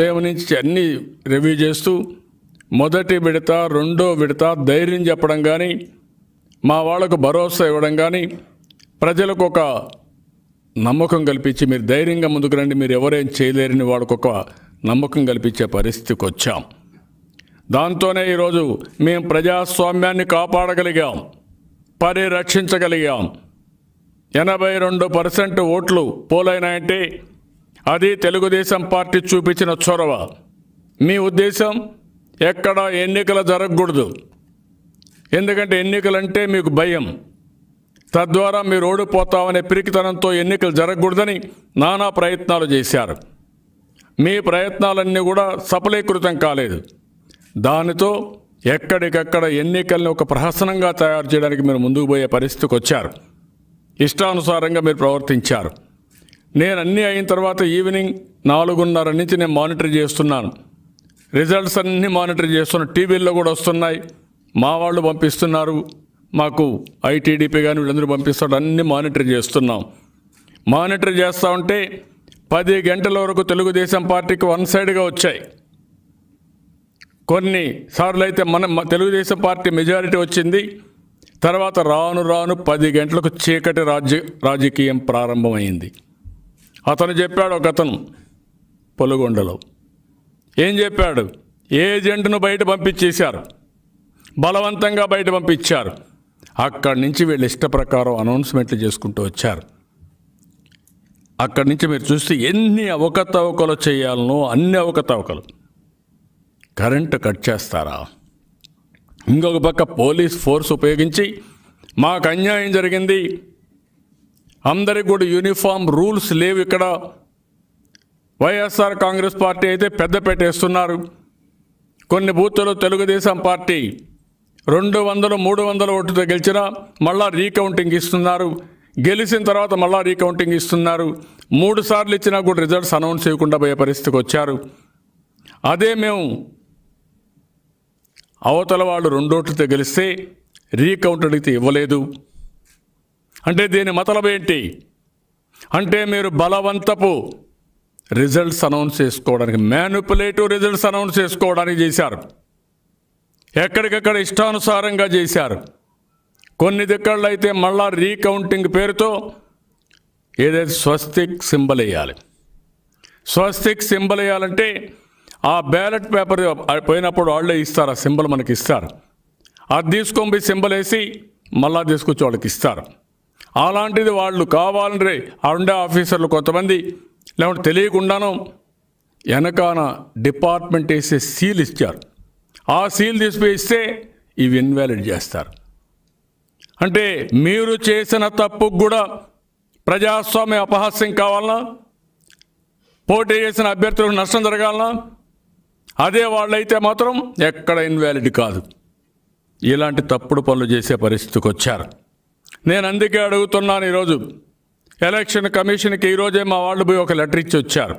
ఉదయం నుంచి అన్నీ రివ్యూ చేస్తూ మొదటి విడత రెండో విడత ధైర్యం చెప్పడం కానీ మా వాళ్లకు భరోసా ఇవ్వడం కానీ ప్రజలకు ఒక నమ్మకం కల్పించి మీరు ధైర్యంగా ముందుకు రండి మీరు ఎవరేం చేయలేరని వాళ్ళకు ఒక నమ్మకం కల్పించే పరిస్థితికి వచ్చాం దాంతోనే ఈరోజు మేము ప్రజాస్వామ్యాన్ని కాపాడగలిగాం పరిరక్షించగలిగాం ఎనభై రెండు పర్సెంట్ ఓట్లు పోలైనాయంటే అది తెలుగుదేశం పార్టీ చూపించిన చొరవ మీ ఉద్దేశం ఎక్కడ ఎన్నికలు జరగకూడదు ఎందుకంటే ఎన్నికలంటే మీకు భయం తద్వారా మీరు ఓడిపోతామనే పిరికితనంతో ఎన్నికలు జరగకూడదని నానా ప్రయత్నాలు చేశారు మీ ప్రయత్నాలన్నీ కూడా సఫలీకృతం కాలేదు దానితో ఎక్కడికక్కడ ఎన్నికల్ని ఒక ప్రహసనంగా తయారు చేయడానికి మీరు ముందుకు పోయే పరిస్థితికి వచ్చారు ఇష్టానుసారంగా మీరు ప్రవర్తించారు నేను అన్నీ అయిన తర్వాత ఈవినింగ్ నాలుగున్నర నుంచి నేను మానిటర్ చేస్తున్నాను రిజల్ట్స్ అన్నీ మానిటర్ చేస్తున్నాను టీవీల్లో కూడా వస్తున్నాయి మా వాళ్ళు పంపిస్తున్నారు మాకు ఐటీడీపీ కానీ వీళ్ళందరూ పంపిస్తారు అన్నీ మానిటర్ చేస్తున్నాం మానిటర్ చేస్తూ ఉంటే పది గంటల వరకు తెలుగుదేశం పార్టీకి వన్ సైడ్గా వచ్చాయి కొన్ని సార్లు అయితే మన తెలుగుదేశం పార్టీ మెజారిటీ వచ్చింది తర్వాత రాను రాను పది గంటలకు చీకటి రాజ్య రాజకీయం ప్రారంభమైంది అతను చెప్పాడు ఒక అతను పొలగొండలో ఏం చెప్పాడు ఏజెంట్ను బయట పంపించేశారు బలవంతంగా బయట పంపించారు అక్కడి నుంచి వీళ్ళు ఇష్టప్రకారం అనౌన్స్మెంట్లు చేసుకుంటూ వచ్చారు అక్కడి నుంచి మీరు చూస్తే ఎన్ని అవకతవకలు చేయాలనో అన్ని అవకతవకలు కరెంటు కట్ చేస్తారా ఇంకొక పక్క పోలీస్ ఫోర్స్ ఉపయోగించి మాకు అన్యాయం జరిగింది అందరికి కూడా యూనిఫామ్ రూల్స్ లేవు ఇక్కడ వైఎస్ఆర్ కాంగ్రెస్ పార్టీ అయితే పెద్ద పెట్టేస్తున్నారు కొన్ని బూత్లు తెలుగుదేశం పార్టీ రెండు వందలు మూడు వందల ఓటుతో గెలిచినా మళ్ళా రీకౌంటింగ్ ఇస్తున్నారు గెలిచిన తర్వాత మళ్ళా రీకౌంటింగ్ ఇస్తున్నారు మూడు సార్లు ఇచ్చినా కూడా రిజల్ట్స్ అనౌన్స్ చేయకుండా పోయే పరిస్థితికి వచ్చారు అదే మేము అవతల వాళ్ళు ఓట్లతో గెలిస్తే రీకౌంట్ అడిగితే ఇవ్వలేదు అంటే దీని ఏంటి అంటే మీరు బలవంతపు రిజల్ట్స్ అనౌన్స్ చేసుకోవడానికి మ్యానుపులేటివ్ రిజల్ట్స్ అనౌన్స్ చేసుకోవడానికి చేశారు ఎక్కడికక్కడ ఇష్టానుసారంగా చేశారు కొన్ని దిక్కళ్ళు అయితే మళ్ళా రీకౌంటింగ్ పేరుతో ఏదైతే స్వస్తిక్ సింబల్ వేయాలి స్వస్తిక్ సింబల్ వేయాలంటే ఆ బ్యాలెట్ పేపర్ పోయినప్పుడు వాళ్ళే ఇస్తారు ఆ సింబల్ మనకి ఇస్తారు అది తీసుకొని సింబల్ వేసి మళ్ళా తీసుకొచ్చి వాళ్ళకి ఇస్తారు అలాంటిది వాళ్ళు కావాలని రే ఉండే ఆఫీసర్లు కొంతమంది లేకుంటే తెలియకుండాను వెనకాన డిపార్ట్మెంట్ వేసే సీల్ ఇచ్చారు ఆ సీల్ తీసిపోయిస్తే ఇవి ఇన్వాలిడ్ చేస్తారు అంటే మీరు చేసిన తప్పుకు కూడా ప్రజాస్వామ్య అపహాస్యం కావాలన్నా పోటీ చేసిన అభ్యర్థులకు నష్టం జరగాలనా అదే వాళ్ళైతే మాత్రం ఎక్కడ ఇన్వాలిడ్ కాదు ఇలాంటి తప్పుడు పనులు చేసే పరిస్థితికి వచ్చారు నేను అందుకే అడుగుతున్నాను ఈరోజు ఎలక్షన్ కమిషన్కి ఈరోజే మా వాళ్ళు పోయి ఒక లెటర్ ఇచ్చి వచ్చారు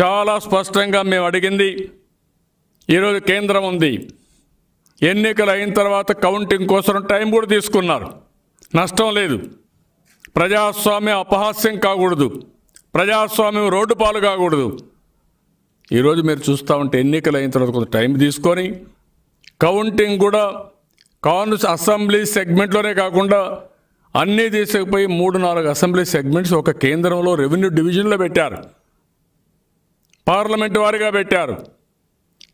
చాలా స్పష్టంగా మేము అడిగింది ఈరోజు కేంద్రం ఉంది ఎన్నికలు అయిన తర్వాత కౌంటింగ్ కోసం టైం కూడా తీసుకున్నారు నష్టం లేదు ప్రజాస్వామ్యం అపహాస్యం కాకూడదు ప్రజాస్వామ్యం రోడ్డు పాలు కాకూడదు ఈరోజు మీరు చూస్తూ ఉంటే ఎన్నికలు అయిన తర్వాత కొంత టైం తీసుకొని కౌంటింగ్ కూడా కాన్స్ అసెంబ్లీ సెగ్మెంట్లోనే కాకుండా అన్ని తీసుకుపోయి మూడు నాలుగు అసెంబ్లీ సెగ్మెంట్స్ ఒక కేంద్రంలో రెవెన్యూ డివిజన్లో పెట్టారు పార్లమెంట్ వారిగా పెట్టారు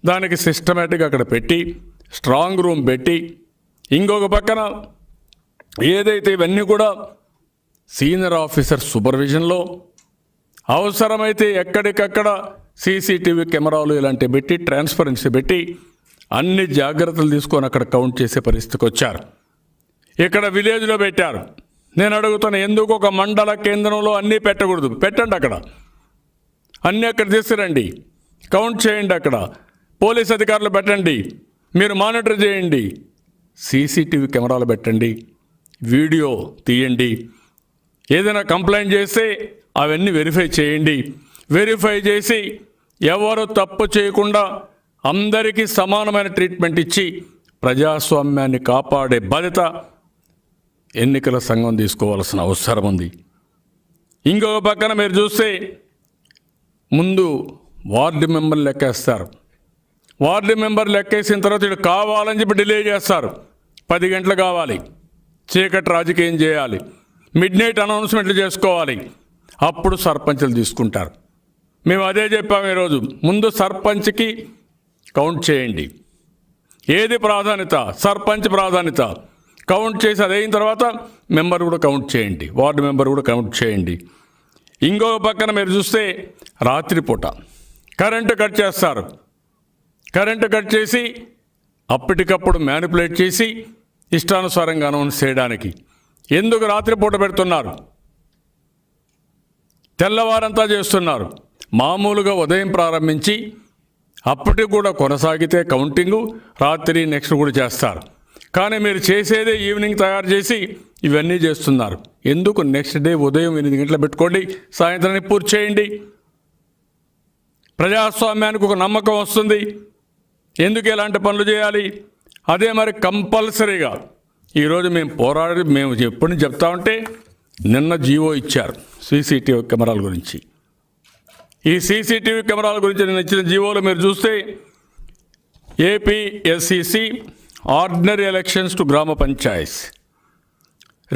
దానికి సిస్టమేటిక్గా అక్కడ పెట్టి స్ట్రాంగ్ రూమ్ పెట్టి ఇంకొక పక్కన ఏదైతే ఇవన్నీ కూడా సీనియర్ ఆఫీసర్ సూపర్విజన్లో అవసరమైతే ఎక్కడికక్కడ సీసీటీవీ కెమెరాలు ఇలాంటివి పెట్టి ట్రాన్స్పరెన్సీ పెట్టి అన్ని జాగ్రత్తలు తీసుకొని అక్కడ కౌంట్ చేసే పరిస్థితికి వచ్చారు ఇక్కడ విలేజ్లో పెట్టారు నేను అడుగుతాను ఎందుకు ఒక మండల కేంద్రంలో అన్నీ పెట్టకూడదు పెట్టండి అక్కడ అన్నీ అక్కడ తీసుకురండి కౌంట్ చేయండి అక్కడ పోలీస్ అధికారులు పెట్టండి మీరు మానిటర్ చేయండి సీసీటీవీ కెమెరాలు పెట్టండి వీడియో తీయండి ఏదైనా కంప్లైంట్ చేస్తే అవన్నీ వెరిఫై చేయండి వెరిఫై చేసి ఎవరు తప్పు చేయకుండా అందరికీ సమానమైన ట్రీట్మెంట్ ఇచ్చి ప్రజాస్వామ్యాన్ని కాపాడే బాధ్యత ఎన్నికల సంఘం తీసుకోవాల్సిన అవసరం ఉంది ఇంకొక పక్కన మీరు చూస్తే ముందు వార్డు మెంబర్ లెక్కేస్తారు వార్డు మెంబర్ లెక్కేసిన తర్వాత ఇటు కావాలని చెప్పి డిలే చేస్తారు పది గంటలు కావాలి చీకటి రాజకీయం చేయాలి మిడ్ నైట్ అనౌన్స్మెంట్లు చేసుకోవాలి అప్పుడు సర్పంచ్లు తీసుకుంటారు మేము అదే చెప్పాము ఈరోజు ముందు సర్పంచ్కి కౌంట్ చేయండి ఏది ప్రాధాన్యత సర్పంచ్ ప్రాధాన్యత కౌంట్ చేసి అది అయిన తర్వాత మెంబర్ కూడా కౌంట్ చేయండి వార్డు మెంబర్ కూడా కౌంట్ చేయండి ఇంకొక పక్కన మీరు చూస్తే రాత్రిపూట కరెంటు కట్ చేస్తారు కరెంటు కట్ చేసి అప్పటికప్పుడు మ్యానిపులేట్ చేసి ఇష్టానుసారంగా అనౌన్స్ చేయడానికి ఎందుకు రాత్రిపూట పెడుతున్నారు తెల్లవారంతా చేస్తున్నారు మామూలుగా ఉదయం ప్రారంభించి అప్పటికి కూడా కొనసాగితే కౌంటింగ్ రాత్రి నెక్స్ట్ కూడా చేస్తారు కానీ మీరు చేసేదే ఈవినింగ్ తయారు చేసి ఇవన్నీ చేస్తున్నారు ఎందుకు నెక్స్ట్ డే ఉదయం ఎనిమిది గంటలు పెట్టుకోండి సాయంత్రాన్ని పూర్తి చేయండి ప్రజాస్వామ్యానికి ఒక నమ్మకం వస్తుంది ఎందుకు ఎలాంటి పనులు చేయాలి అదే మరి కంపల్సరీగా ఈరోజు మేము పోరాడి మేము ఎప్పుడు చెప్తా ఉంటే నిన్న జీవో ఇచ్చారు సీసీటీవీ కెమెరాల గురించి ఈ సీసీటీవీ కెమెరాల గురించి నేను ఇచ్చిన జీవోలు మీరు చూస్తే AP SEC ordinary elections to గ్రామ panchayat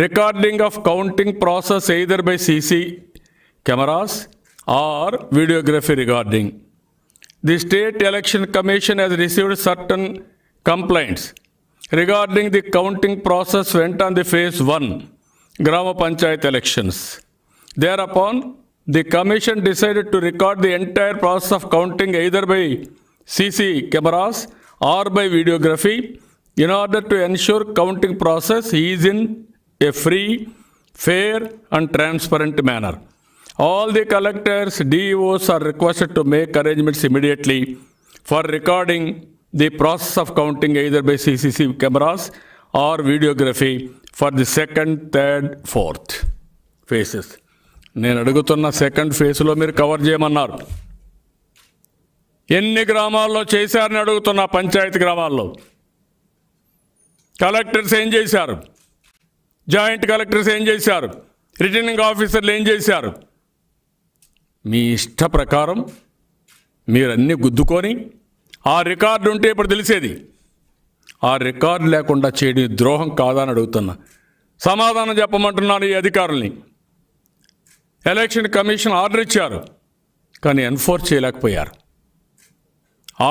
recording of counting process either by CC cameras or videography recording the state election commission has received certain complaints regarding the counting process went on the phase 1 గ్రామ panchayat elections thereupon the Commission decided to record the entire process of counting either by CC cameras or by videography in order to ensure counting process is in a free, fair and transparent manner. All the collectors, DOs are requested to make arrangements immediately for recording the process of counting either by CCC cameras or videography for the second, third, fourth phases. నేను అడుగుతున్న second ఫేజ్లో మీరు cover చేయమన్నారు ఎన్ని గ్రామాల్లో చేశారని అడుగుతున్నా పంచాయతీ గ్రామాల్లో కలెక్టర్స్ ఏం చేశారు జాయింట్ కలెక్టర్స్ ఏం చేశారు రిటర్నింగ్ ఆఫీసర్లు ఏం చేశారు మీ ఇష్ట ప్రకారం మీరన్నీ గుద్దుకొని ఆ రికార్డు ఉంటే ఇప్పుడు తెలిసేది ఆ రికార్డు లేకుండా చేయడం ద్రోహం కాదని అడుగుతున్నా సమాధానం చెప్పమంటున్నాను ఈ అధికారుల్ని ఎలక్షన్ కమిషన్ ఆర్డర్ ఇచ్చారు కానీ ఎన్ఫోర్స్ చేయలేకపోయారు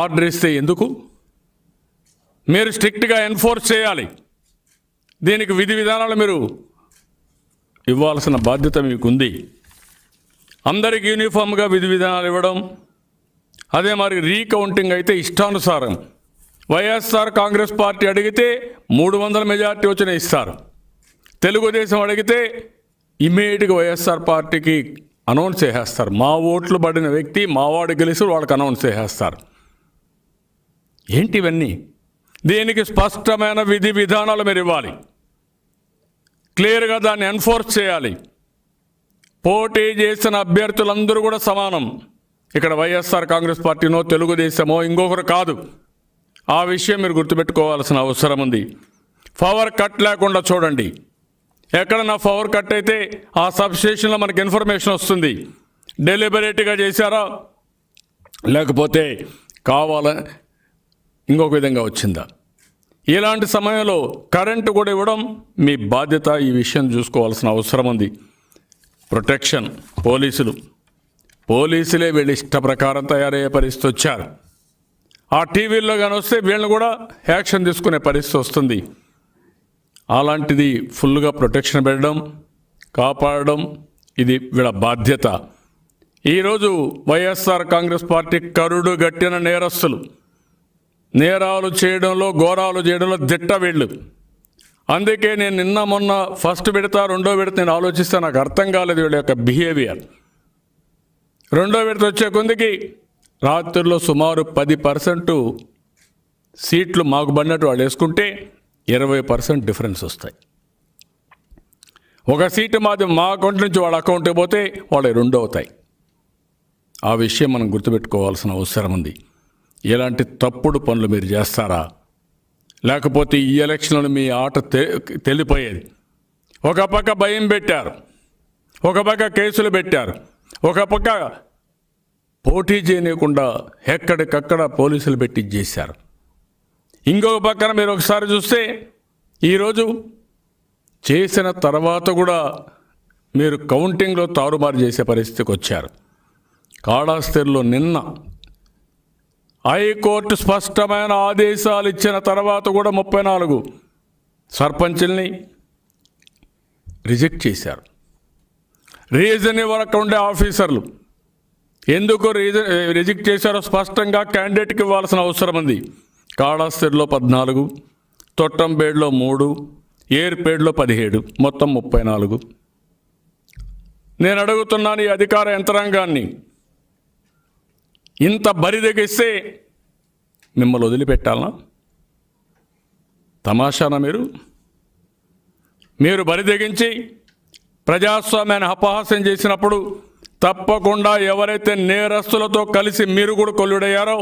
ఆర్డర్ ఇస్తే ఎందుకు మీరు స్ట్రిక్ట్గా ఎన్ఫోర్స్ చేయాలి దీనికి విధి విధానాలు మీరు ఇవ్వాల్సిన బాధ్యత మీకుంది అందరికి యూనిఫామ్గా విధి విధానాలు ఇవ్వడం అదే మరి రీకౌంటింగ్ అయితే ఇష్టానుసారం వైఎస్ఆర్ కాంగ్రెస్ పార్టీ అడిగితే మూడు వందల మెజార్టీ వచ్చిన ఇస్తారు తెలుగుదేశం అడిగితే ఇమీడియట్గా వైఎస్ఆర్ పార్టీకి అనౌన్స్ చేసేస్తారు మా ఓట్లు పడిన వ్యక్తి మావాడు గెలిచి వాళ్ళకి అనౌన్స్ చేసేస్తారు ఏంటి ఇవన్నీ దీనికి స్పష్టమైన విధి విధానాలు మీరు ఇవ్వాలి క్లియర్గా దాన్ని ఎన్ఫోర్స్ చేయాలి పోటీ చేసిన అభ్యర్థులందరూ కూడా సమానం ఇక్కడ వైఎస్ఆర్ కాంగ్రెస్ పార్టీనో తెలుగుదేశమో ఇంకొకరు కాదు ఆ విషయం మీరు గుర్తుపెట్టుకోవాల్సిన అవసరం ఉంది పవర్ కట్ లేకుండా చూడండి ఎక్కడ నా పవర్ కట్ అయితే ఆ సబ్స్టేషన్లో మనకి ఇన్ఫర్మేషన్ వస్తుంది డెలిబరేట్గా చేశారా లేకపోతే కావాల ఇంకొక విధంగా వచ్చిందా ఇలాంటి సమయంలో కరెంటు కూడా ఇవ్వడం మీ బాధ్యత ఈ విషయం చూసుకోవాల్సిన అవసరం ఉంది ప్రొటెక్షన్ పోలీసులు పోలీసులే వీళ్ళు ఇష్ట ప్రకారం తయారయ్యే పరిస్థితి వచ్చారు ఆ టీవీల్లో కానీ వస్తే వీళ్ళని కూడా యాక్షన్ తీసుకునే పరిస్థితి వస్తుంది అలాంటిది ఫుల్గా ప్రొటెక్షన్ పెట్టడం కాపాడడం ఇది వీళ్ళ బాధ్యత ఈరోజు వైఎస్ఆర్ కాంగ్రెస్ పార్టీ కరుడు గట్టిన నేరస్తులు నేరాలు చేయడంలో ఘోరాలు చేయడంలో దిట్ట వీళ్ళు అందుకే నేను నిన్న మొన్న ఫస్ట్ పెడతా రెండో విడత నేను ఆలోచిస్తే నాకు అర్థం కాలేదు వీళ్ళ యొక్క బిహేవియర్ రెండో విడత వచ్చే కొందికి రాత్రుల్లో సుమారు పది పర్సెంటు సీట్లు మాకు పడినట్టు వాళ్ళు వేసుకుంటే ఇరవై పర్సెంట్ డిఫరెన్స్ వస్తాయి ఒక సీటు మాది మా అకౌంట్ నుంచి వాళ్ళ అకౌంట్ పోతే వాళ్ళు రెండు అవుతాయి ఆ విషయం మనం గుర్తుపెట్టుకోవాల్సిన అవసరం ఉంది ఇలాంటి తప్పుడు పనులు మీరు చేస్తారా లేకపోతే ఈ ఎలక్షన్లో మీ ఆట తెలిపోయేది ఒక పక్క భయం పెట్టారు ఒక పక్క కేసులు పెట్టారు ఒక పక్క పోటీ చేయకుండా ఎక్కడికక్కడ పోలీసులు పెట్టి చేశారు ఇంకొక పక్కన మీరు ఒకసారి చూస్తే ఈరోజు చేసిన తర్వాత కూడా మీరు కౌంటింగ్లో తారుమారు చేసే పరిస్థితికి వచ్చారు కాళాస్తిలో నిన్న హైకోర్టు స్పష్టమైన ఆదేశాలు ఇచ్చిన తర్వాత కూడా ముప్పై నాలుగు సర్పంచుల్ని రిజెక్ట్ చేశారు రీజన్ వరకు ఉండే ఆఫీసర్లు ఎందుకు రీజన్ రిజెక్ట్ చేశారో స్పష్టంగా క్యాండిడేట్కి ఇవ్వాల్సిన అవసరం ఉంది కాళాస్తిలో పద్నాలుగు తొట్టంబేడ్లో మూడు ఏర్పేడ్లో పదిహేడు మొత్తం ముప్పై నాలుగు నేను అడుగుతున్నాను ఈ అధికార యంత్రాంగాన్ని ఇంత బరిదెగిస్తే మిమ్మల్ని వదిలిపెట్టాలనా తమాషానా మీరు మీరు బరిదెగించి ప్రజాస్వామ్యాన్ని అపహాస్యం చేసినప్పుడు తప్పకుండా ఎవరైతే నేరస్తులతో కలిసి మీరు కూడా కొల్లుడయ్యారో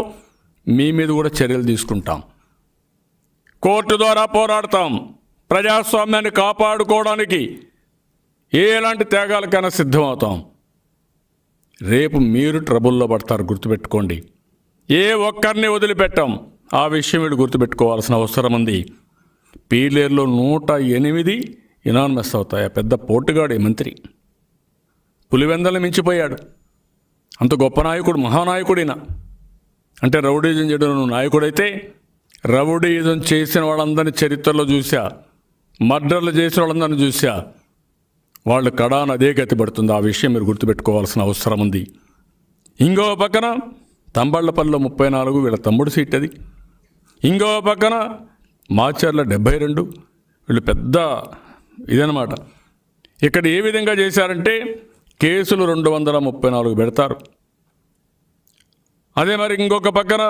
మీ మీద కూడా చర్యలు తీసుకుంటాం కోర్టు ద్వారా పోరాడతాం ప్రజాస్వామ్యాన్ని కాపాడుకోవడానికి ఎలాంటి త్యాగాలకైనా సిద్ధమవుతాం రేపు మీరు ట్రబుల్లో పడతారు గుర్తుపెట్టుకోండి ఏ ఒక్కరిని వదిలిపెట్టాం ఆ విషయం మీరు గుర్తుపెట్టుకోవాల్సిన అవసరం ఉంది పీలేరులో నూట ఎనిమిది ఇనాన్మస్ అవుతాయి ఆ పెద్ద పోటుగాడే మంత్రి పులివెందలు మించిపోయాడు అంత గొప్ప నాయకుడు మహానాయకుడైనా అంటే రౌడీజం చేయడం నాయకుడైతే రౌడీజం చేసిన వాళ్ళందరినీ చరిత్రలో చూసా మర్డర్లు చేసిన వాళ్ళందరినీ చూసా వాళ్ళు కడాన్ అదే గతిపడుతుంది ఆ విషయం మీరు గుర్తుపెట్టుకోవాల్సిన అవసరం ఉంది ఇంకో పక్కన తంబళ్ళపల్లిలో ముప్పై నాలుగు వీళ్ళ తమ్ముడు సీట్ అది ఇంకో పక్కన మాచర్ల డెబ్బై రెండు వీళ్ళు పెద్ద ఇదనమాట ఇక్కడ ఏ విధంగా చేశారంటే కేసులు రెండు వందల ముప్పై నాలుగు పెడతారు అదే మరి ఇంకొక పక్కన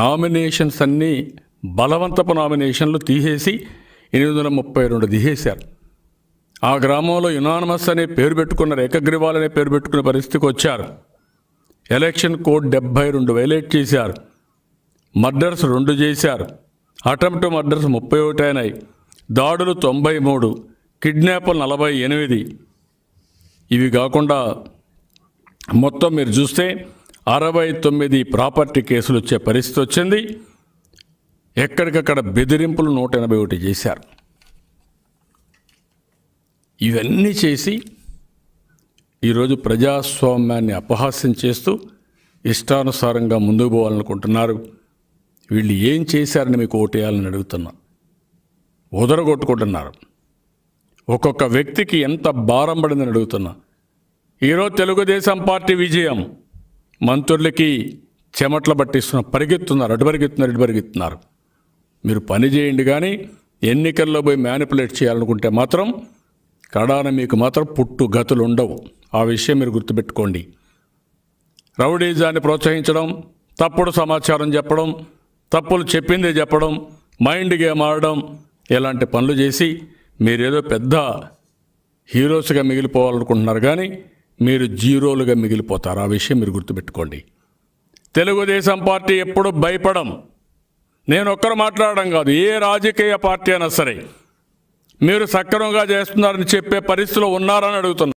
నామినేషన్స్ అన్నీ బలవంతపు నామినేషన్లు తీసేసి ఎనిమిది వందల ముప్పై రెండు తీసేశారు ఆ గ్రామంలో యునానమస్ అనే పేరు పెట్టుకున్నారు అనే పేరు పెట్టుకునే పరిస్థితికి వచ్చారు ఎలక్షన్ కోడ్ డెబ్బై రెండు వైలేట్ చేశారు మర్డర్స్ రెండు చేశారు అటెంప్ట్ మర్డర్స్ ముప్పై ఒకటి అయినాయి దాడులు తొంభై మూడు కిడ్నాపులు నలభై ఎనిమిది ఇవి కాకుండా మొత్తం మీరు చూస్తే అరవై తొమ్మిది ప్రాపర్టీ కేసులు వచ్చే పరిస్థితి వచ్చింది ఎక్కడికక్కడ బెదిరింపులు నూట ఎనభై ఒకటి చేశారు ఇవన్నీ చేసి ఈరోజు ప్రజాస్వామ్యాన్ని అపహాస్యం చేస్తూ ఇష్టానుసారంగా ముందుకు పోవాలనుకుంటున్నారు వీళ్ళు ఏం చేశారని మీకు ఓటేయాలని అడుగుతున్నా ఉదరగొట్టుకుంటున్నారు ఒక్కొక్క వ్యక్తికి ఎంత భారం పడిందని అడుగుతున్నా ఈరోజు తెలుగుదేశం పార్టీ విజయం మంత్రులకి చెమట్లు పట్టిస్తున్న పరిగెత్తున్నారు అటు పరిగెత్తున్నారు ఇటు పరిగెత్తున్నారు మీరు పని చేయండి కానీ ఎన్నికల్లో పోయి మ్యానిపులేట్ చేయాలనుకుంటే మాత్రం కడాన మీకు మాత్రం పుట్టు గతులు ఉండవు ఆ విషయం మీరు గుర్తుపెట్టుకోండి రౌడీజాన్ని ప్రోత్సహించడం తప్పుడు సమాచారం చెప్పడం తప్పులు చెప్పిందే చెప్పడం మైండ్ గేమ్ ఆడడం ఇలాంటి పనులు చేసి మీరేదో పెద్ద హీరోస్గా మిగిలిపోవాలనుకుంటున్నారు కానీ మీరు జీరోలుగా మిగిలిపోతారు ఆ విషయం మీరు గుర్తుపెట్టుకోండి తెలుగుదేశం పార్టీ ఎప్పుడు భయపడం నేను ఒక్కరు మాట్లాడడం కాదు ఏ రాజకీయ పార్టీ అయినా సరే మీరు సక్రమంగా చేస్తున్నారని చెప్పే పరిస్థితిలో ఉన్నారని అడుగుతున్నాను